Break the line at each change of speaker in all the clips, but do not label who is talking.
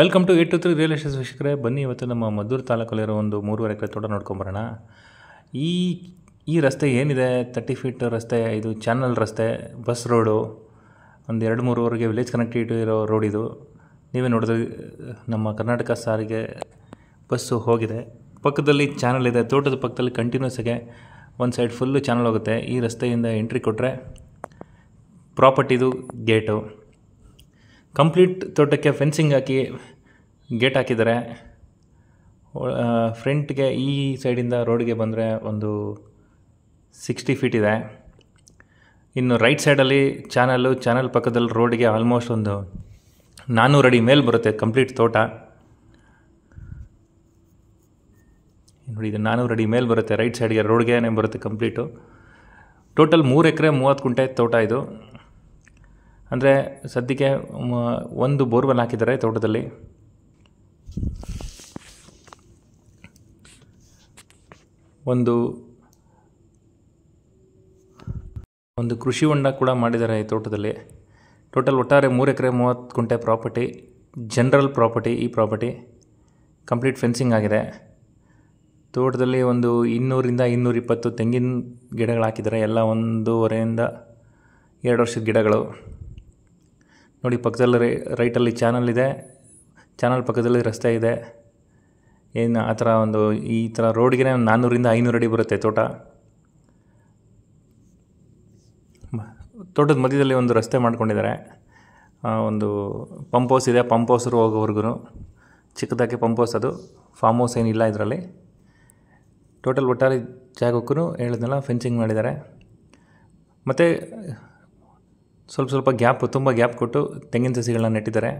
welcome to eight to three real estate ವೀಕ್ಷಕರೇ ಬನ್ನಿ ಇವತ್ತು ನಮ್ಮ ಮದ್ದೂರು ತಾಲೂಕಲ್ಲಿರೋ ಒಂದು ಮೂರುವರೆ ಎಕರೆ ತೋಟ ನೋಡ್ಕೊಂಬರೋಣ ಈ ಈ ರಸ್ತೆ ಏನಿದೆ ತರ್ಟಿ ಫೀಟ್ ರಸ್ತೆ ಇದು ಚಾನಲ್ ರಸ್ತೆ ಬಸ್ ರೋಡು ಒಂದು ಎರಡು ಮೂರುವರೆಗೆ ವಿಲೇಜ್ ಕನೆಕ್ಟಿವಿಟಿ ಇರೋ ರೋಡ್ ಇದು ನೀವೇ ನೋಡಿದ್ರೆ ನಮ್ಮ ಕರ್ನಾಟಕ ಸಾರಿಗೆ ಬಸ್ಸು ಹೋಗಿದೆ ಪಕ್ಕದಲ್ಲಿ ಚಾನಲ್ ಇದೆ ತೋಟದ ಪಕ್ಕದಲ್ಲಿ ಕಂಟಿನ್ಯೂಸಾಗೆ ಒಂದು ಸೈಡ್ ಫುಲ್ಲು ಚಾನಲ್ ಹೋಗುತ್ತೆ ಈ ರಸ್ತೆಯಿಂದ ಎಂಟ್ರಿ ಕೊಟ್ಟರೆ ಪ್ರಾಪರ್ಟಿದು ಗೇಟು ಕಂಪ್ಲೀಟ್ ತೋಟಕ್ಕೆ ಫೆನ್ಸಿಂಗ್ ಹಾಕಿ ಗೇಟ್ ಹಾಕಿದ್ದಾರೆ ಫ್ರಂಟ್ಗೆ ಈ ಸೈಡಿಂದ ರೋಡ್ಗೆ ಬಂದರೆ ಒಂದು ಸಿಕ್ಸ್ಟಿ ಫೀಟ್ ಇದೆ ಇನ್ನು ರೈಟ್ ಸೈಡಲ್ಲಿ ಚಾನಲ್ಲು ಚಾನಲ್ ಪಕ್ಕದಲ್ಲಿ ರೋಡ್ಗೆ ಆಲ್ಮೋಸ್ಟ್ ಒಂದು ನಾನ್ನೂರು ಅಡಿ ಮೇಲೆ ಬರುತ್ತೆ ಕಂಪ್ಲೀಟ್ ತೋಟ ನೋಡಿ ಇದು ನಾನ್ನೂರು ಅಡಿ ಮೇಲೆ ಬರುತ್ತೆ ರೈಟ್ ಸೈಡ್ಗೆ ರೋಡ್ಗೆ ಬರುತ್ತೆ ಕಂಪ್ಲೀಟು ಟೋಟಲ್ ಮೂರು ಎಕರೆ ಮೂವತ್ತು ಕುಂಟೆ ತೋಟ ಇದು ಅಂದರೆ ಸದ್ಯಕ್ಕೆ ಒಂದು ಬೋರ್ವೆಲ್ ಹಾಕಿದ್ದಾರೆ ತೋಟದಲ್ಲಿ ಒಂದು ಒಂದು ಕೃಷಿ ಹೊಂಡ ಕೂಡ ಮಾಡಿದ್ದಾರೆ ಈ ತೋಟದಲ್ಲಿ ಟೋಟಲ್ ಒಟ್ಟಾರೆ ಮೂರು ಎಕರೆ ಮೂವತ್ತು ಕುಂಟೆ ಪ್ರಾಪರ್ಟಿ ಜನರಲ್ ಪ್ರಾಪರ್ಟಿ ಈ ಪ್ರಾಪರ್ಟಿ ಕಂಪ್ಲೀಟ್ ಫೆನ್ಸಿಂಗ್ ಆಗಿದೆ ತೋಟದಲ್ಲಿ ಒಂದು ಇನ್ನೂರಿಂದ ಇನ್ನೂರಿಪ್ಪತ್ತು ತೆಂಗಿನ ಗಿಡಗಳು ಹಾಕಿದ್ದಾರೆ ಎಲ್ಲ ಒಂದೂವರೆಯಿಂದ ಎರಡು ವರ್ಷದ ಗಿಡಗಳು ನೋಡಿ ಪಕ್ಕದಲ್ಲಿ ರೈಟಲ್ಲಿ ಚಾನಲ್ ಇದೆ ಚಾನಲ್ ಪಕ್ಕದಲ್ಲಿ ರಸ್ತೆ ಇದೆ ಏನು ಆ ಥರ ಒಂದು ಈ ಥರ ರೋಡ್ಗೆ ನಾನ್ನೂರಿಂದ ಐನೂರು ಅಡಿ ಬರುತ್ತೆ ತೋಟ ತೋಟದ ಮಧ್ಯದಲ್ಲಿ ಒಂದು ರಸ್ತೆ ಮಾಡ್ಕೊಂಡಿದ್ದಾರೆ ಒಂದು ಪಂಪ್ ಹೌಸ್ ಇದೆ ಪಂಪ್ ಹೌಸರು ಹೋಗೋವರೆಗೂ ಚಿಕ್ಕದಾಗಿ ಪಂಪ್ ಹೌಸ್ ಅದು ಫಾರ್ಮ್ ಹೌಸ್ ಏನಿಲ್ಲ ಇದರಲ್ಲಿ ಟೋಟಲ್ ಒಟ್ಟಾರೆ ಜಾಗಕ್ಕೂ ಹೇಳಿದ್ನಲ್ಲ ಫೆನ್ಸಿಂಗ್ ಮಾಡಿದ್ದಾರೆ ಮತ್ತು ಸ್ವಲ್ಪ ಸ್ವಲ್ಪ ಗ್ಯಾಪ್ ತುಂಬ ಗ್ಯಾಪ್ ಕೊಟ್ಟು ತೆಂಗಿನ ಸಸಿಗಳನ್ನ ನೆಟ್ಟಿದ್ದಾರೆ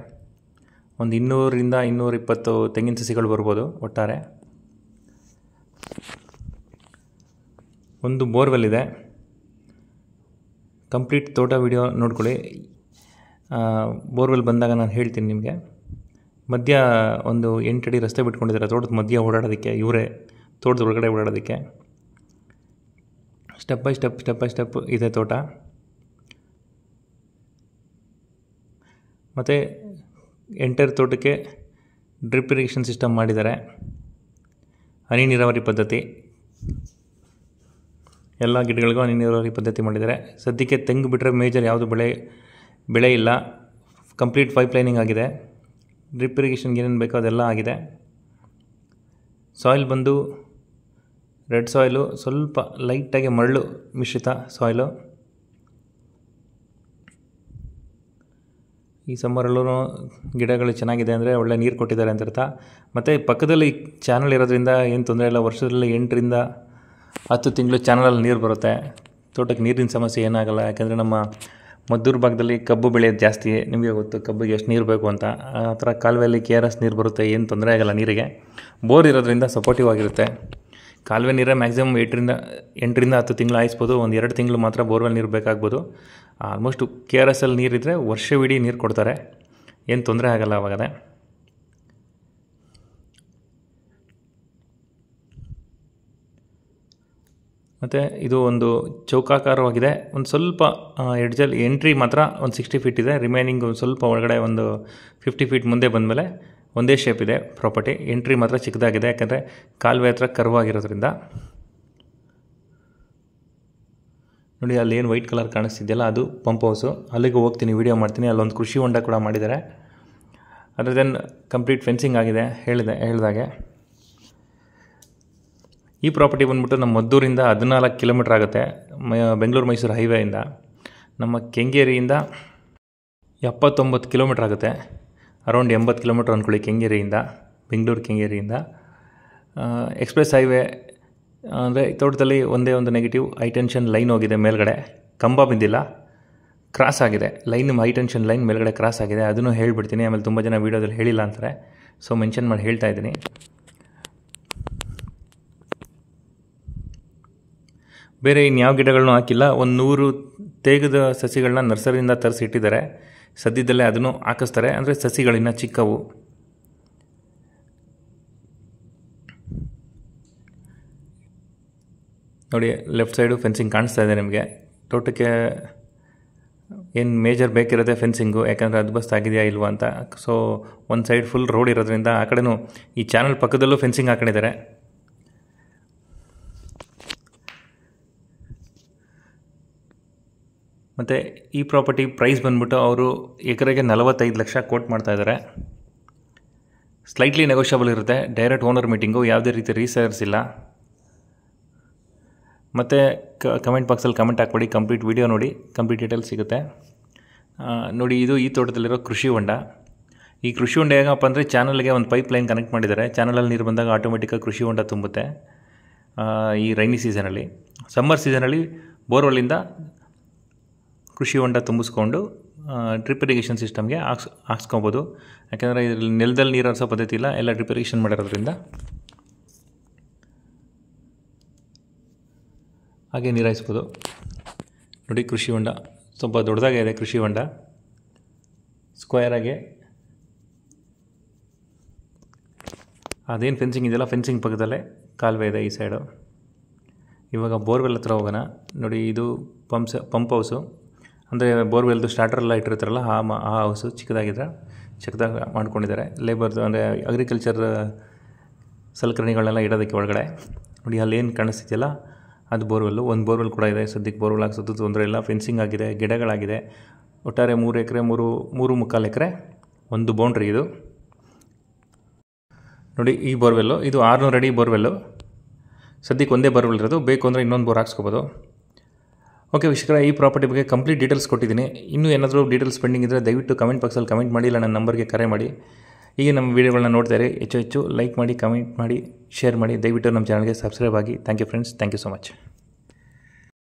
ಒಂದು ಇನ್ನೂರಿಂದ ಇಪ್ಪತ್ತು ತೆಂಗಿನ ಸಸಿಗಳು ಬರ್ಬೋದು ಒಟ್ಟಾರೆ ಒಂದು ಬೋರ್ವೆಲ್ ಇದೆ ಕಂಪ್ಲೀಟ್ ತೋಟ ವಿಡಿಯೋ ನೋಡ್ಕೊಳ್ಳಿ ಬೋರ್ವೆಲ್ ಬಂದಾಗ ನಾನು ಹೇಳ್ತೀನಿ ನಿಮಗೆ ಮಧ್ಯ ಒಂದು ಎಂಟಡಿ ರಸ್ತೆ ಬಿಟ್ಕೊಂಡಿದ್ದಾರೆ ತೋಟದ ಮಧ್ಯ ಓಡಾಡೋದಕ್ಕೆ ಇವರೇ ತೋಟದ ಒಳಗಡೆ ಓಡಾಡೋದಕ್ಕೆ step by step step by step ಇದೆ ತೋಟ ಮತ್ತು ಎಂಟೈರ್ ತೋಟಕ್ಕೆ ಡ್ರಿಪ್ ಇರಿಗೇಷನ್ ಸಿಸ್ಟಮ್ ಮಾಡಿದ್ದಾರೆ ಹನಿ ನೀರಾವರಿ ಪದ್ಧತಿ ಎಲ್ಲ ಗಿಡಗಳಿಗೂ ಹನಿ ನೀರಾವರಿ ಪದ್ಧತಿ ಮಾಡಿದ್ದಾರೆ ಸದ್ಯಕ್ಕೆ ತೆಂಗು ಬಿಟ್ಟರೆ ಮೇಜರ್ ಯಾವುದು ಬೆಳೆ ಬೆಳೆ ಇಲ್ಲ ಕಂಪ್ಲೀಟ್ ಪೈಪ್ ಲೈನಿಂಗ್ ಆಗಿದೆ ಡ್ರಿಪ್ ಇರಿಗೇಷನ್ಗೆ ಏನೇನು ಬೇಕೋ ಅದೆಲ್ಲ ಆಗಿದೆ ಸಾಯಿಲ್ ಬಂದು ರೆಡ್ ಸಾಯಿಲು ಸ್ವಲ್ಪ ಲೈಟಾಗಿ ಮರಳು ಮಿಶ್ರಿತ ಸಾಯಿಲು ಈ ಸಮ್ಮರಲ್ಲೂ ಗಿಡಗಳು ಚೆನ್ನಾಗಿದೆ ಅಂದರೆ ಒಳ್ಳೆ ನೀರು ಕೊಟ್ಟಿದ್ದಾರೆ ಅಂತ ಅರ್ಥ ಮತ್ತು ಪಕ್ಕದಲ್ಲಿ ಚಾನಲ್ ಇರೋದ್ರಿಂದ ಏನು ತೊಂದರೆ ಇಲ್ಲ ವರ್ಷದಲ್ಲಿ ಎಂಟರಿಂದ ಹತ್ತು ತಿಂಗಳು ಚಾನಲಲ್ಲಿ ನೀರು ಬರುತ್ತೆ ತೋಟಕ್ಕೆ ನೀರಿನ ಸಮಸ್ಯೆ ಏನಾಗಲ್ಲ ಯಾಕೆಂದರೆ ನಮ್ಮ ಮದ್ದೂರು ಭಾಗದಲ್ಲಿ ಕಬ್ಬು ಬೆಳೆಯೋದು ಜಾಸ್ತಿ ನಿಮಗೆ ಗೊತ್ತು ಕಬ್ಬಿಗೆ ಎಷ್ಟು ನೀರು ಬೇಕು ಅಂತ ಆ ಥರ ಕಾಲುವೆಯಲ್ಲಿ ಕೆ ಆರ್ ಎಸ್ ನೀರು ಬರುತ್ತೆ ಏನು ತೊಂದರೆ ಆಗಲ್ಲ ನೀರಿಗೆ ಬೋರ್ ಇರೋದ್ರಿಂದ ಸಪೋರ್ಟಿವ್ ಆಗಿರುತ್ತೆ ಕಾಲುವೆ ನೀರೇ ಮ್ಯಾಕ್ಸಿಮಮ್ ಏಟರಿಂದ ಎಂಟರಿಂದ ಹತ್ತು ತಿಂಗಳು ಹಾಯಿಸ್ಬೋದು ಒಂದು ಎರಡು ತಿಂಗಳು ಮಾತ್ರ ಬೋರ್ವೆಲ್ ನೀರು ಬೇಕಾಗ್ಬೋದು ಆಲ್ಮೋಸ್ಟು ಕೆ ಆರ್ ಎಸ್ ಅಲ್ಲಿ ನೀರಿದ್ದರೆ ವರ್ಷವಿಡೀ ನೀರು ಕೊಡ್ತಾರೆ ಏನು ತೊಂದರೆ ಆಗಲ್ಲ ಅವಾಗದೆ ಮತ್ತು ಇದು ಒಂದು ಚೌಕಾಕಾರವಾಗಿದೆ ಒಂದು ಸ್ವಲ್ಪ ಎಡ್ಜಲ್ಲಿ ಎಂಟ್ರಿ ಮಾತ್ರ ಒಂದು ಸಿಕ್ಸ್ಟಿ ಫೀಟ್ ಇದೆ ರಿಮೈನಿಂಗ್ ಒಂದು ಸ್ವಲ್ಪ ಒಳಗಡೆ ಒಂದು ಫಿಫ್ಟಿ ಫೀಟ್ ಮುಂದೆ ಬಂದಮೇಲೆ ಒಂದೇ ಶೇಪ್ ಇದೆ ಪ್ರಾಪರ್ಟಿ ಎಂಟ್ರಿ ಮಾತ್ರ ಚಿಕ್ಕದಾಗಿದೆ ಯಾಕೆಂದರೆ ಕಾಲುವೆ ಹತ್ರ ಆಗಿರೋದ್ರಿಂದ ನೋಡಿ ಅಲ್ಲಿ ಏನು ವೈಟ್ ಕಲರ್ ಕಾಣಿಸ್ತಿದೆಯಲ್ಲ ಅದು ಪಂಪ್ ಹೌಸು ಅಲ್ಲಿಗೆ ಹೋಗ್ತೀನಿ ವೀಡಿಯೋ ಮಾಡ್ತೀನಿ ಅಲ್ಲೊಂದು ಕೃಷಿ ಹೊಂಡ ಕೂಡ ಮಾಡಿದ್ದಾರೆ ಅದರ ದೆನ್ ಕಂಪ್ಲೀಟ್ ಫೆನ್ಸಿಂಗ್ ಆಗಿದೆ ಹೇಳಿದೆ ಹೇಳಿದಾಗೆ ಈ ಪ್ರಾಪರ್ಟಿ ಬಂದುಬಿಟ್ಟು ನಮ್ಮ ಮದ್ದೂರಿಂದ ಹದಿನಾಲ್ಕು ಕಿಲೋಮೀಟ್ರ್ ಆಗುತ್ತೆ ಬೆಂಗಳೂರು ಮೈಸೂರು ಹೈವೇಯಿಂದ ನಮ್ಮ ಕೆಂಗೇರಿಯಿಂದ ಎಪ್ಪತ್ತೊಂಬತ್ತು ಕಿಲೋಮೀಟ್ರ್ ಆಗುತ್ತೆ ಅರೌಂಡ್ ಎಂಬತ್ತು ಕಿಲೋಮೀಟ್ರ್ ಅಂದ್ಕೊಳ್ಳಿ ಕೆಂಗೇರಿಯಿಂದ ಬೆಂಗಳೂರು ಕೆಂಗೇರಿಯಿಂದ ಎಕ್ಸ್ಪ್ರೆಸ್ ಹೈವೇ ಅಂದರೆ ತೋಟದಲ್ಲಿ ಒಂದೇ ಒಂದು ನೆಗೆಟಿವ್ ಹೈ ಟೆನ್ಷನ್ ಲೈನ್ ಹೋಗಿದೆ ಮೇಲ್ಗಡೆ ಕಂಬ ಬಿದ್ದಿಲ್ಲ ಕ್ರಾಸ್ ಆಗಿದೆ ಲೈನ್ ಹೈ ಟೆನ್ಷನ್ ಲೈನ್ ಮೇಲ್ಗಡೆ ಕ್ರಾಸ್ ಆಗಿದೆ ಅದನ್ನು ಹೇಳಿಬಿಡ್ತೀನಿ ಆಮೇಲೆ ತುಂಬ ಜನ ವೀಡಿಯೋದಲ್ಲಿ ಹೇಳಿಲ್ಲ ಅಂತಾರೆ ಸೊ ಮೆನ್ಷನ್ ಮಾಡಿ ಹೇಳ್ತಾ ಇದ್ದೀನಿ ಬೇರೆ ಇನ್ಯಾವ ಗಿಡಗಳನ್ನೂ ಹಾಕಿಲ್ಲ ಒಂದು ನೂರು ತೇಗದ ಸಸಿಗಳನ್ನ ನರ್ಸರಿಯಿಂದ ತರಿಸಿಟ್ಟಿದ್ದಾರೆ ಇಟ್ಟಿದ್ದಾರೆ ಸದ್ಯದಲ್ಲೇ ಅದನ್ನು ಹಾಕಿಸ್ತಾರೆ ಅಂದರೆ ಸಸಿಗಳಿನ್ನ ಚಿಕ್ಕವು ನೋಡಿ ಲೆಫ್ಟ್ ಸೈಡು ಫೆನ್ಸಿಂಗ್ ಕಾಣಿಸ್ತಾ ಇದೆ ನಿಮಗೆ ತೋಟಕ್ಕೆ ಏನು ಮೇಜರ್ ಬೇಕಿರೋದೇ ಫೆನ್ಸಿಂಗು ಯಾಕಂದರೆ ಅದು ಬಸ್ ಆಗಿದೆಯಾ ಇಲ್ವಾ ಅಂತ ಸೊ ಒಂದು ಸೈಡ್ ಫುಲ್ ರೋಡ್ ಇರೋದ್ರಿಂದ ಆ ಕಡೆಯೂ ಈ ಚಾನಲ್ ಪಕ್ಕದಲ್ಲೂ ಫೆನ್ಸಿಂಗ್ ಹಾಕೊಂಡಿದ್ದಾರೆ ಮತ್ತು ಈ ಪ್ರಾಪರ್ಟಿ ಪ್ರೈಸ್ ಬಂದ್ಬಿಟ್ಟು ಅವರು ಎಕರೆಗೆ ನಲವತ್ತೈದು ಲಕ್ಷ ಕೋಟ್ ಮಾಡ್ತಾ ಇದ್ದಾರೆ ಸ್ಲೈಟ್ಲಿ ನೆಗೋಷಿಯಬಲ್ ಇರುತ್ತೆ ಡೈರೆಕ್ಟ್ ಓನರ್ ಮೀಟಿಂಗು ಯಾವುದೇ ರೀತಿ ರೀಸರ್ಸ್ ಇಲ್ಲ ಮತ್ತು ಕಮೆಂಟ್ ಬಾಕ್ಸಲ್ಲಿ ಕಮೆಂಟ್ ಹಾಕ್ಬಿಡಿ ಕಂಪ್ಲೀಟ್ ವೀಡಿಯೋ ನೋಡಿ ಕಂಪ್ಲೀಟ್ ಡೀಟೇಲ್ಸ್ ಸಿಗುತ್ತೆ ನೋಡಿ ಇದು ಈ ತೋಟದಲ್ಲಿರೋ ಕೃಷಿ ಹೊಂಡ ಈ ಕೃಷಿ ಹೊಂಡ ಹೇಗಪ್ಪ ಅಂದರೆ ಚಾನಲ್ಗೆ ಒಂದು ಪೈಪ್ ಲೈನ್ ಕನೆಕ್ಟ್ ಮಾಡಿದ್ದಾರೆ ಚಾನಲಲ್ಲಿ ನೀರು ಬಂದಾಗ ಆಟೋಮೆಟಿಕ್ಕಾಗಿ ಕೃಷಿ ಹೊಂಡ ತುಂಬುತ್ತೆ ಈ ರೈನಿ ಸೀಸನಲ್ಲಿ ಸಮ್ಮರ್ ಸೀಸನಲ್ಲಿ ಬೋರ್ವೆಲ್ಲಿಂದ ಕೃಷಿ ಹೊಂಡ ತುಂಬಿಸ್ಕೊಂಡು ಡ್ರಿಪ್ ಇರಿಗೇಷನ್ ಸಿಸ್ಟಮ್ಗೆ ಹಾಕ್ಸ್ ಹಾಕ್ಸ್ಕೊಬೋದು ಯಾಕೆಂದರೆ ಇದರಲ್ಲಿ ನೆಲದಲ್ಲಿ ನೀರು ಹರಿಸೋ ಪದ್ಧತಿ ಇಲ್ಲ ಎಲ್ಲ ಡ್ರಿಪ್ ಇರಿಗೇಷನ್ ಮಾಡಿರೋದ್ರಿಂದ ಹಾಗೆ ನೀರಾಯಿಸ್ಬೋದು ನೋಡಿ ಕೃಷಿ ಹೊಂಡ ಸ್ವಲ್ಪ ದೊಡ್ಡದಾಗೆ ಇದೆ ಕೃಷಿ ಹೊಂಡ ಸ್ಕ್ವಯರಾಗೆ ಅದೇನು ಫೆನ್ಸಿಂಗ್ ಇದೆಯಲ್ಲ ಫೆನ್ಸಿಂಗ್ ಪಕ್ಕದಲ್ಲೇ ಕಾಲುವೆ ಇದೆ ಈ ಸೈಡು ಇವಾಗ ಬೋರ್ವೆಲ್ ಹತ್ರ ಹೋಗೋಣ ನೋಡಿ ಇದು ಪಂಪ್ಸ್ ಪಂಪ್ ಹೌಸು ಅಂದರೆ ಬೋರ್ವೆಲ್ದು ಸ್ಟಾರ್ಟರೆಲ್ಲ ಇಟ್ಟಿರ್ತಾರಲ್ಲ ಆ ಆ ಹೌಸು ಚಿಕ್ಕದಾಗಿದೆ ಚಿಕ್ಕದಾಗಿ ಮಾಡ್ಕೊಂಡಿದ್ದಾರೆ ಲೇಬರ್ದು ಅಂದರೆ ಅಗ್ರಿಕಲ್ಚರ್ ಸಲಕರಣೆಗಳನ್ನೆಲ್ಲ ಇಡೋದಕ್ಕೆ ಒಳಗಡೆ ನೋಡಿ ಅಲ್ಲೇನು ಕಾಣಿಸ್ತಿದೆಯಲ್ಲ ಅದು ಬೋರ್ವೆಲ್ಲು ಒಂದು ಬೋರ್ವೆಲ್ ಕೂಡ ಇದೆ ಸದ್ಯಕ್ಕೆ ಬೋರ್ವೆಲ್ ಹಾಕ್ಸೋದು ತೊಂದರೆ ಇಲ್ಲ ಫೆನ್ಸಿಂಗ್ ಆಗಿದೆ ಗಿಡಗಳಾಗಿದೆ ಒಟ್ಟಾರೆ ಮೂರು ಎಕರೆ ಮೂರು ಮೂರು ಮುಕ್ಕಾಲು ಎಕರೆ ಒಂದು ಬೌಂಡ್ರಿ ಇದು ನೋಡಿ ಈ ಬೋರ್ವೆಲ್ಲು ಇದು ಆರುನೂರು ಅಡಿ ಬೋರ್ವೆಲ್ಲು ಸದ್ಯಕ್ಕೆ ಒಂದೇ ಬೋರ್ವೆಲ್ ಇರೋದು ಬೇಕು ಅಂದರೆ ಇನ್ನೊಂದು ಬೋರ್ ಹಾಕ್ಸ್ಕೊಬೋದು ಓಕೆ ವಿಶ್ವರ ಈ ಪ್ರಾಪರ್ಟಿ ಬಗ್ಗೆ ಕಂಪ್ಲೀಟ್ ಡೀಟೇಲ್ಸ್ ಕೊಟ್ಟಿದ್ದೀನಿ ಇನ್ನೂ ಏನಾದರೂ ಡೀಟೇಲ್ಸ್ ಪೆಂಡಿಂಗ್ ಇದ್ದರೆ ದಯವಿಟ್ಟು ಕಮೆಂಟ್ ಬಾಕ್ಸಲ್ಲಿ ಕಮೆಂಟ್ ಮಾಡಿ ಇಲ್ಲ ನನ್ನ ನಂಬರ್ಗೆ ಕರೆ ಮಾಡಿ ಈಗ ನಮ್ಮ ವೀಡಿಯೋಗಳನ್ನ ನೋಡ್ತಾರೆ ಹೆಚ್ಚು ಹೆಚ್ಚು ಲೈಕ್ ಮಾಡಿ ಕಮೆಂಟ್ ಮಾಡಿ ಶೇರ್ ಮಾಡಿ ದಯವಿಟ್ಟು ನಮ್ಮ ಚಾನಲ್ಗೆ ಸಬ್ಸ್ಕ್ರೈಬ್ ಆಗಿ thank you friends thank you so much